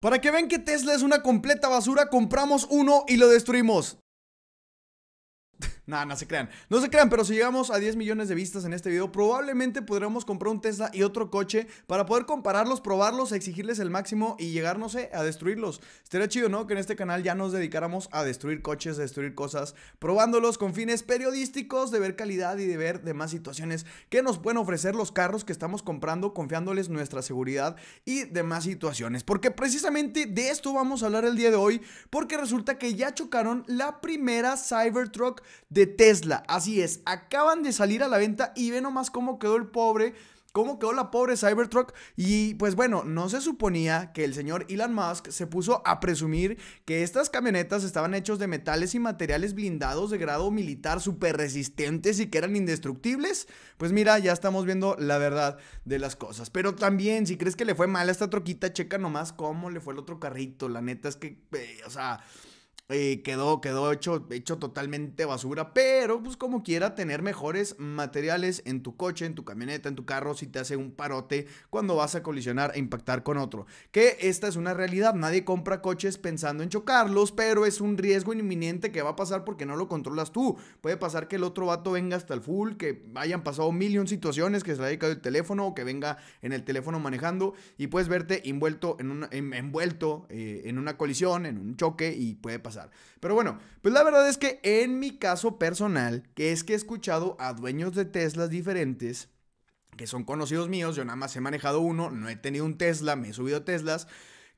Para que vean que Tesla es una completa basura, compramos uno y lo destruimos nada no se crean. No se crean, pero si llegamos a 10 millones de vistas en este video, probablemente podremos comprar un Tesla y otro coche para poder compararlos, probarlos, exigirles el máximo y llegar, no sé, a destruirlos. Estaría chido, ¿no? Que en este canal ya nos dedicáramos a destruir coches, a destruir cosas, probándolos con fines periodísticos de ver calidad y de ver demás situaciones que nos pueden ofrecer los carros que estamos comprando, confiándoles nuestra seguridad y demás situaciones. Porque precisamente de esto vamos a hablar el día de hoy, porque resulta que ya chocaron la primera Cybertruck de de Tesla. Así es, acaban de salir a la venta y ve nomás cómo quedó el pobre cómo quedó la pobre Cybertruck. Y pues bueno, no se suponía que el señor Elon Musk se puso a presumir que estas camionetas estaban hechos de metales y materiales blindados de grado militar súper resistentes y que eran indestructibles. Pues mira, ya estamos viendo la verdad de las cosas. Pero también, si crees que le fue mal a esta troquita, checa nomás cómo le fue el otro carrito. La neta es que, o sea... Eh, quedó, quedó hecho, hecho totalmente basura, pero pues como quiera tener mejores materiales en tu coche, en tu camioneta, en tu carro, si te hace un parote cuando vas a colisionar e impactar con otro. Que esta es una realidad, nadie compra coches pensando en chocarlos, pero es un riesgo inminente que va a pasar porque no lo controlas tú. Puede pasar que el otro vato venga hasta el full, que hayan pasado mil situaciones, que se le haya caído el teléfono o que venga en el teléfono manejando y puedes verte envuelto en eh, en una colisión, en un choque y puede pasar pero bueno, pues la verdad es que en mi caso personal, que es que he escuchado a dueños de Teslas diferentes, que son conocidos míos, yo nada más he manejado uno, no he tenido un Tesla, me he subido Teslas,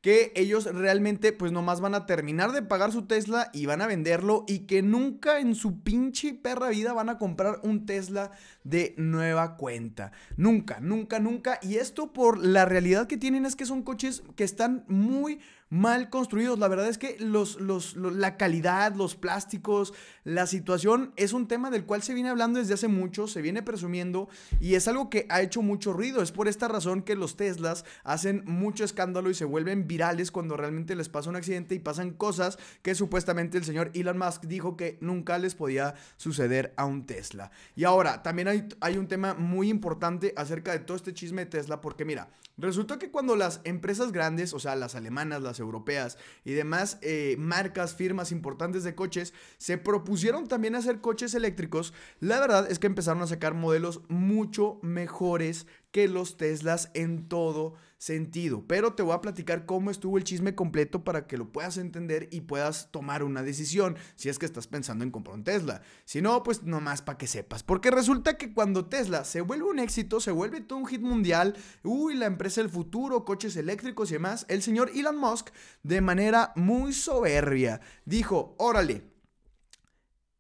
que ellos realmente pues nomás van a terminar de pagar su Tesla y van a venderlo y que nunca en su pinche perra vida van a comprar un Tesla de nueva cuenta. Nunca, nunca, nunca. Y esto por la realidad que tienen es que son coches que están muy mal construidos. La verdad es que los, los, la calidad, los plásticos, la situación es un tema del cual se viene hablando desde hace mucho, se viene presumiendo y es algo que ha hecho mucho ruido. Es por esta razón que los Teslas hacen mucho escándalo y se vuelven virales cuando realmente les pasa un accidente y pasan cosas que supuestamente el señor Elon Musk dijo que nunca les podía suceder a un Tesla. Y ahora, también hay, hay un tema muy importante acerca de todo este chisme de Tesla porque mira, resulta que cuando las empresas grandes, o sea, las alemanas, las europeas y demás eh, marcas, firmas importantes de coches, se propusieron también hacer coches eléctricos, la verdad es que empezaron a sacar modelos mucho mejores que los Teslas en todo sentido. Pero te voy a platicar cómo estuvo el chisme completo para que lo puedas entender y puedas tomar una decisión si es que estás pensando en comprar un Tesla. Si no, pues nomás para que sepas. Porque resulta que cuando Tesla se vuelve un éxito, se vuelve todo un hit mundial, uy, la empresa del futuro, coches eléctricos y demás, el señor Elon Musk de manera muy soberbia dijo, órale,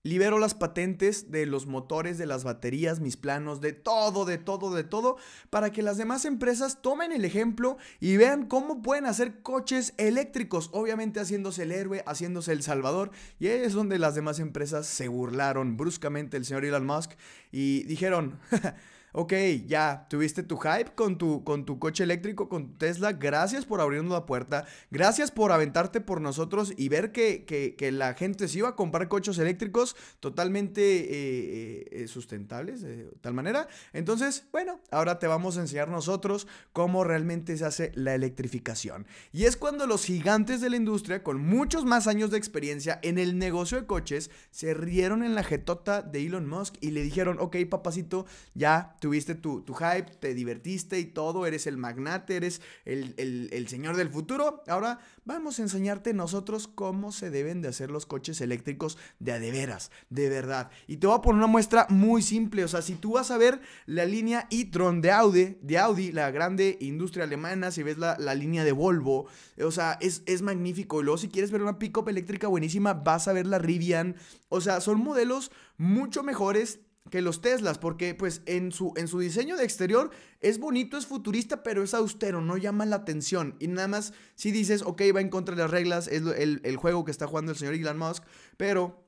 Libero las patentes de los motores, de las baterías, mis planos, de todo, de todo, de todo, para que las demás empresas tomen el ejemplo y vean cómo pueden hacer coches eléctricos, obviamente haciéndose el héroe, haciéndose el salvador. Y ahí es donde las demás empresas se burlaron bruscamente el señor Elon Musk y dijeron... ok, ya, tuviste tu hype con tu, con tu coche eléctrico, con tu Tesla, gracias por abrirnos la puerta, gracias por aventarte por nosotros y ver que, la gente se iba a comprar coches eléctricos totalmente eh, eh, eh, sustentables, de tal manera. Entonces, bueno, ahora te vamos a enseñar nosotros cómo realmente se hace la electrificación. Y es cuando los gigantes de la industria, con muchos más años de experiencia en el negocio de coches, se rieron en la jetota de Elon Musk y le dijeron, ok, papacito, ya tuviste tu, tu hype, te divertiste y todo, eres el magnate, eres el, señor del futuro. Ahora vamos a enseñarte nosotros cómo se deben de hacer los coches eléctricos de a de veras, de verdad. Y te voy a poner una muestra muy simple, o sea, si tú vas a ver la línea e-tron de Audi, de Audi, la grande industria alemana, si ves la, línea de Volvo, eh, o sea, es, es magnífico. Y luego si quieres ver una pick-up eléctrica buenísima, vas a ver la Rivian. O sea, son modelos mucho mejores que los Teslas, porque pues en su, en su diseño de exterior es bonito, es futurista, pero es austero, no llama la atención. Y nada más si dices, ok, va en contra de las reglas, es el, juego que está jugando el señor Elon Musk, pero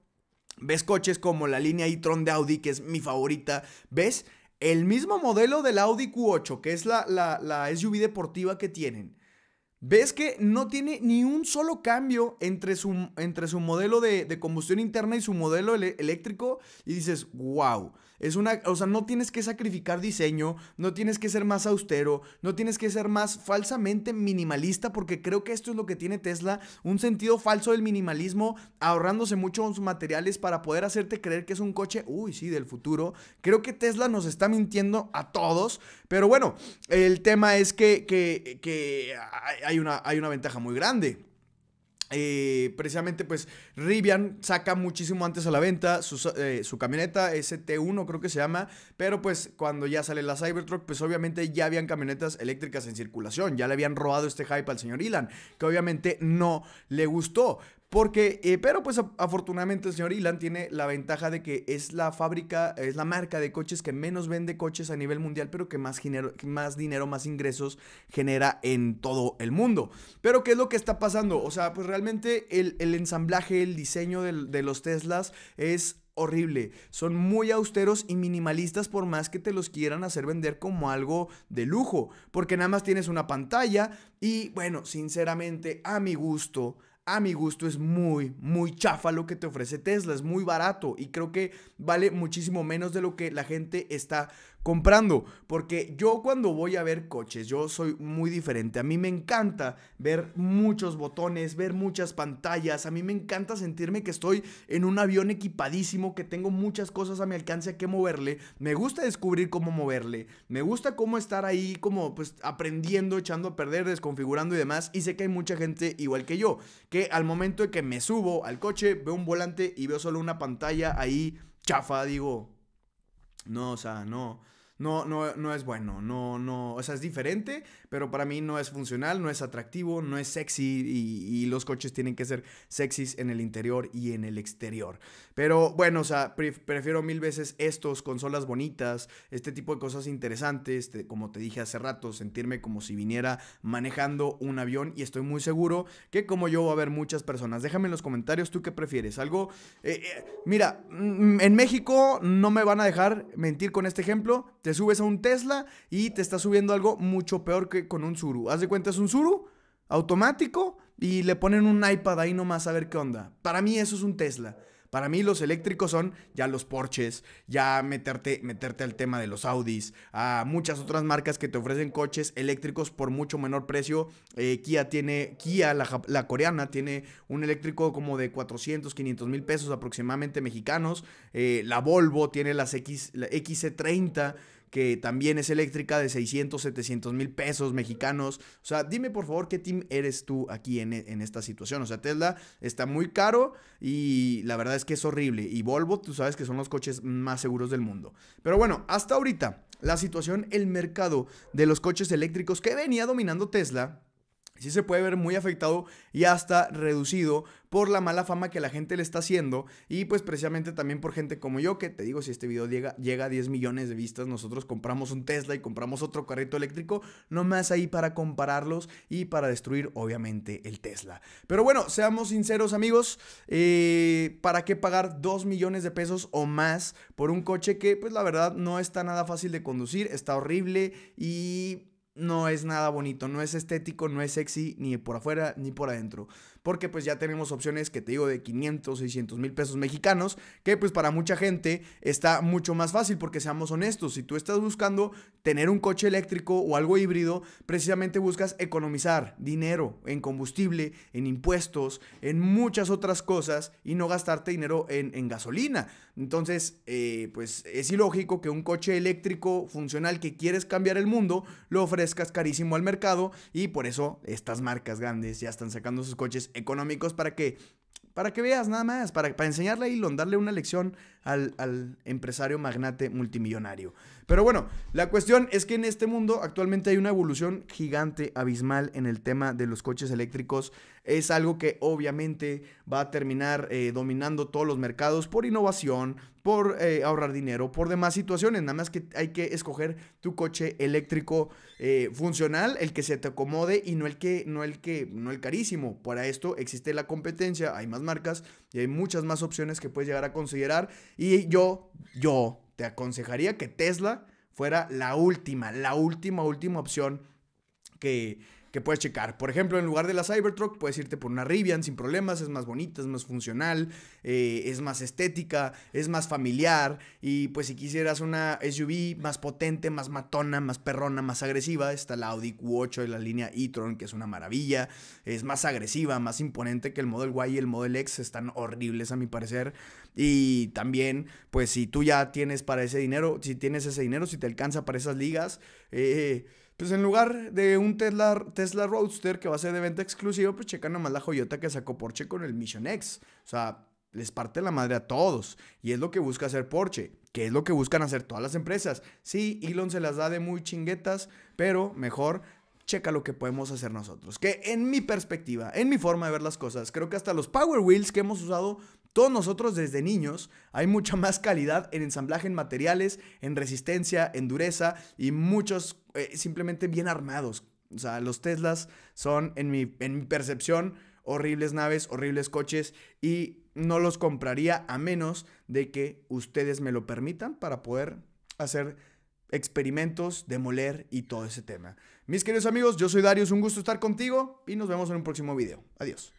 ves coches como la línea e-tron de Audi, que es mi favorita, ves el mismo modelo del Audi Q8, que es la, la SUV deportiva que tienen ves que no tiene ni un solo cambio entre su, entre su modelo de, combustión interna y su modelo eléctrico y dices, wow, es una, o sea, no tienes que sacrificar diseño, no tienes que ser más austero, no tienes que ser más falsamente minimalista, porque creo que esto es lo que tiene Tesla, un sentido falso del minimalismo, ahorrándose mucho sus materiales para poder hacerte creer que es un coche, uy, sí, del futuro. Creo que Tesla nos está mintiendo a todos, pero bueno, el tema es que, que, que hay hay una, hay una ventaja muy grande. Eh, precisamente pues Rivian saca muchísimo antes a la venta su, eh, su, camioneta ST1 creo que se llama, pero pues cuando ya sale la Cybertruck pues obviamente ya habían camionetas eléctricas en circulación, ya le habían robado este hype al señor Elon, que obviamente no le gustó, porque, eh, pero pues afortunadamente el señor Ilan tiene la ventaja de que es la fábrica, es la marca de coches que menos vende coches a nivel mundial, pero que más, más dinero, más ingresos genera en todo el mundo. Pero ¿qué es lo que está pasando? O sea, pues realmente el, ensamblaje, el diseño de los Teslas es horrible. Son muy austeros y minimalistas por más que te los quieran hacer vender como algo de lujo, porque nada más tienes una pantalla y bueno, sinceramente, a mi gusto, a mi gusto es muy, muy chafa lo que te ofrece Tesla, es muy barato y creo que vale muchísimo menos de lo que la gente está comprando. Porque yo cuando voy a ver coches, yo soy muy diferente. A mí me encanta ver muchos botones, ver muchas pantallas. A mí me encanta sentirme que estoy en un avión equipadísimo, que tengo muchas cosas a mi alcance a que moverle. Me gusta descubrir cómo moverle. Me gusta cómo estar ahí como pues aprendiendo, echando a perder, desconfigurando y demás. Y sé que hay mucha gente igual que yo, que al momento de que me subo al coche, veo un volante y veo solo una pantalla ahí chafa, digo, no, o sea, no. No, no, no es bueno, no, no, o sea, es diferente, pero para mí no es funcional, no es atractivo, no es sexy y, los coches tienen que ser sexys en el interior y en el exterior. Pero bueno, o sea, prefiero mil veces estos, consolas bonitas, este tipo de cosas interesantes, como te dije hace rato, sentirme como si viniera manejando un avión y estoy muy seguro que como yo va a haber muchas personas. Déjame en los comentarios tú qué prefieres, algo... Eh, eh, mira, mm, en México no me van a dejar mentir con este ejemplo, subes a un Tesla y te está subiendo algo mucho peor que con un Zuru. Haz de cuenta, es un Zuru automático y le ponen un iPad ahí nomás a ver qué onda. Para mí eso es un Tesla. Para mí los eléctricos son ya los Porsches, ya meterte, meterte al tema de los Audis, a muchas otras marcas que te ofrecen coches eléctricos por mucho menor precio. Eh, Kia tiene, Kia, la, coreana, tiene un eléctrico como de 400, 500 mil pesos aproximadamente mexicanos. Eh, la Volvo tiene las XC30 que también es eléctrica de 600, 700 mil pesos mexicanos. O sea, dime por favor qué team eres tú aquí en, esta situación. O sea, Tesla está muy caro y la verdad es que es horrible. Y Volvo, tú sabes que son los coches más seguros del mundo. Pero bueno, hasta ahorita la situación, el mercado de los coches eléctricos que venía dominando Tesla sí se puede ver muy afectado y hasta reducido por la mala fama que la gente le está haciendo y pues precisamente también por gente como yo que te digo si este video llega, llega a 10 millones de vistas nosotros compramos un Tesla y compramos otro carrito eléctrico nomás ahí para compararlos y para destruir obviamente el Tesla pero bueno seamos sinceros amigos eh, para qué pagar 2 millones de pesos o más por un coche que pues la verdad no está nada fácil de conducir está horrible y no es nada bonito, no es estético, no es sexy ni por afuera ni por adentro. Porque pues ya tenemos opciones que te digo de 500, 600 mil pesos mexicanos, que pues para mucha gente está mucho más fácil porque seamos honestos, si tú estás buscando tener un coche eléctrico o algo híbrido, precisamente buscas economizar dinero en combustible, en impuestos, en muchas otras cosas y no gastarte dinero en, en gasolina. Entonces, eh, pues es ilógico que un coche eléctrico funcional que quieres cambiar el mundo lo ofrezcas carísimo al mercado y por eso estas marcas grandes ya están sacando sus coches económicos para que para que veas nada más, para, para enseñarle a Elon, darle una lección al, empresario magnate multimillonario. Pero bueno, la cuestión es que en este mundo actualmente hay una evolución gigante, abismal en el tema de los coches eléctricos. Es algo que obviamente va a terminar eh, dominando todos los mercados por innovación, por eh, ahorrar dinero, por demás situaciones. Nada más que hay que escoger tu coche eléctrico eh, funcional, el que se te acomode y no el que, no el que, no el carísimo. Para esto existe la competencia, hay más marcas, y hay muchas más opciones que puedes llegar a considerar. Y yo, yo te aconsejaría que Tesla fuera la última, la última, última opción que que puedes checar. Por ejemplo, en lugar de la Cybertruck, puedes irte por una Rivian sin problemas, es más bonita, es más funcional, eh, es más estética, es más familiar. Y pues si quisieras una SUV más potente, más matona, más perrona, más agresiva, está la Audi Q8 de la línea e-tron, que es una maravilla. Es más agresiva, más imponente que el Model Y y el Model X, están horribles a mi parecer. Y también, pues si tú ya tienes para ese dinero, si tienes ese dinero, si te alcanza para esas ligas, eh, pues en lugar de un Tesla, Tesla Roadster que va a ser de venta exclusiva, pues checa nomás la joyota que sacó Porsche con el Mission X. O sea, les parte la madre a todos. Y es lo que busca hacer Porsche, que es lo que buscan hacer todas las empresas. Sí, Elon se las da de muy chinguetas, pero mejor checa lo que podemos hacer nosotros. Que en mi perspectiva, en mi forma de ver las cosas, creo que hasta los Power Wheels que hemos usado todos nosotros desde niños hay mucha más calidad en ensamblaje en materiales, en resistencia, en dureza y muchos eh, simplemente bien armados. O sea, los Teslas son, en mi, en mi percepción, horribles naves, horribles coches y no los compraría a menos de que ustedes me lo permitan para poder hacer experimentos, demoler y todo ese tema. Mis queridos amigos, yo soy Darius, un gusto estar contigo y nos vemos en un próximo video. Adiós.